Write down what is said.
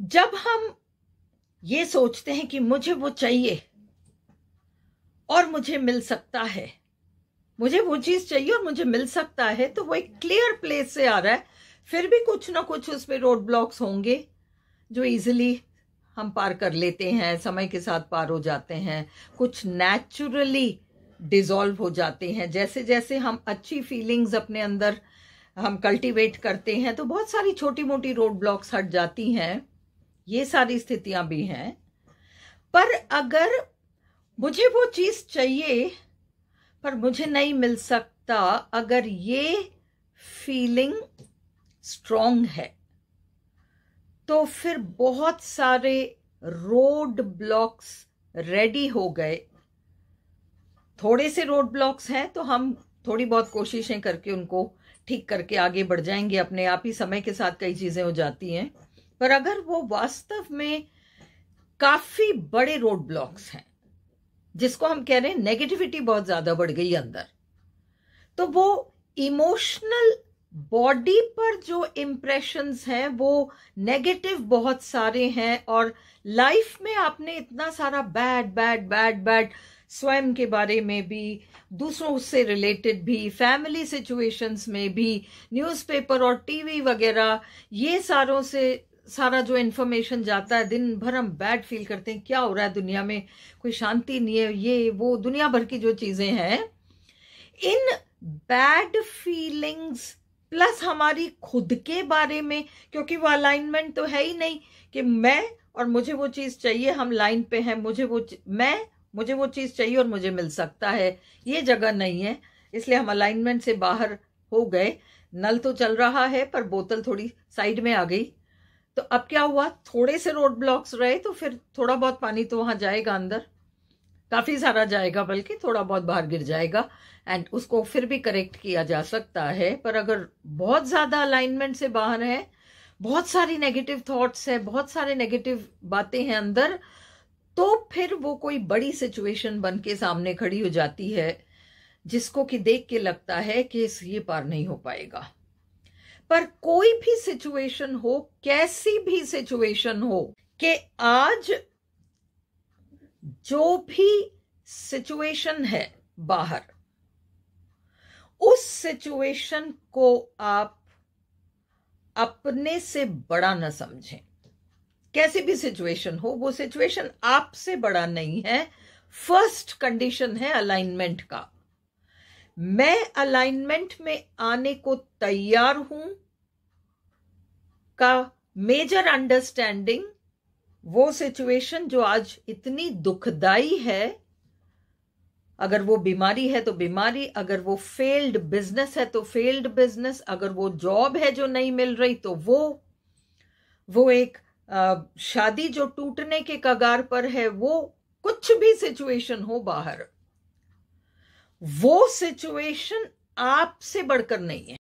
जब हम ये सोचते हैं कि मुझे वो चाहिए और मुझे मिल सकता है मुझे वो चीज़ चाहिए और मुझे मिल सकता है तो वो एक क्लियर प्लेस से आ रहा है फिर भी कुछ ना कुछ उसमें रोड ब्लॉक्स होंगे जो इजिली हम पार कर लेते हैं समय के साथ पार हो जाते हैं कुछ नेचुरली डिज़ोल्व हो जाते हैं जैसे जैसे हम अच्छी फीलिंग्स अपने अंदर हम कल्टीवेट करते हैं तो बहुत सारी छोटी मोटी रोड ब्लॉक्स हट जाती हैं ये सारी स्थितियां भी हैं पर अगर मुझे वो चीज चाहिए पर मुझे नहीं मिल सकता अगर ये फीलिंग स्ट्रोंग है तो फिर बहुत सारे रोड ब्लॉक्स रेडी हो गए थोड़े से रोड ब्लॉक्स हैं तो हम थोड़ी बहुत कोशिशें करके उनको ठीक करके आगे बढ़ जाएंगे अपने आप ही समय के साथ कई चीज़ें हो जाती हैं पर अगर वो वास्तव में काफी बड़े रोड ब्लॉक्स हैं जिसको हम कह रहे हैं नेगेटिविटी बहुत ज्यादा बढ़ गई अंदर तो वो इमोशनल बॉडी पर जो इम्प्रेशंस हैं वो नेगेटिव बहुत सारे हैं और लाइफ में आपने इतना सारा बैड बैड बैड बैड स्वयं के बारे में भी दूसरों से रिलेटेड भी फैमिली सिचुएशंस में भी न्यूज़पेपर और टीवी वगैरह ये सारों से सारा जो इन्फॉर्मेशन जाता है दिन भर हम बैड फील करते हैं क्या हो रहा है दुनिया में कोई शांति नहीं है ये वो दुनिया भर की जो चीज़ें हैं इन बैड फीलिंग्स प्लस हमारी खुद के बारे में क्योंकि वो अलाइनमेंट तो है ही नहीं कि मैं और मुझे वो चीज़ चाहिए हम लाइन पे हैं मुझे वो मैं मुझे वो चीज़ चाहिए और मुझे मिल सकता है ये जगह नहीं है इसलिए हम अलाइनमेंट से बाहर हो गए नल तो चल रहा है पर बोतल थोड़ी साइड में आ गई तो अब क्या हुआ थोड़े से रोड ब्लॉक्स रहे तो फिर थोड़ा बहुत पानी तो वहां जाएगा अंदर काफ़ी सारा जाएगा बल्कि थोड़ा बहुत बाहर गिर जाएगा एंड उसको फिर भी करेक्ट किया जा सकता है पर अगर बहुत ज़्यादा अलाइनमेंट से बाहर है बहुत सारी नेगेटिव थॉट्स है बहुत सारे नेगेटिव बातें हैं अंदर तो फिर वो कोई बड़ी सिचुएशन बन के सामने खड़ी हो जाती है जिसको कि देख के लगता है कि ये पार नहीं हो पाएगा पर कोई भी सिचुएशन हो कैसी भी सिचुएशन हो कि आज जो भी सिचुएशन है बाहर उस सिचुएशन को आप अपने से बड़ा ना समझें कैसी भी सिचुएशन हो वो सिचुएशन आपसे बड़ा नहीं है फर्स्ट कंडीशन है अलाइनमेंट का मैं अलाइनमेंट में आने को तैयार हूं का मेजर अंडरस्टैंडिंग वो सिचुएशन जो आज इतनी दुखदाई है अगर वो बीमारी है तो बीमारी अगर वो फेल्ड बिजनेस है तो फेल्ड बिजनेस अगर वो जॉब है जो नहीं मिल रही तो वो वो एक शादी जो टूटने के कगार पर है वो कुछ भी सिचुएशन हो बाहर वो सिचुएशन आपसे बढ़कर नहीं है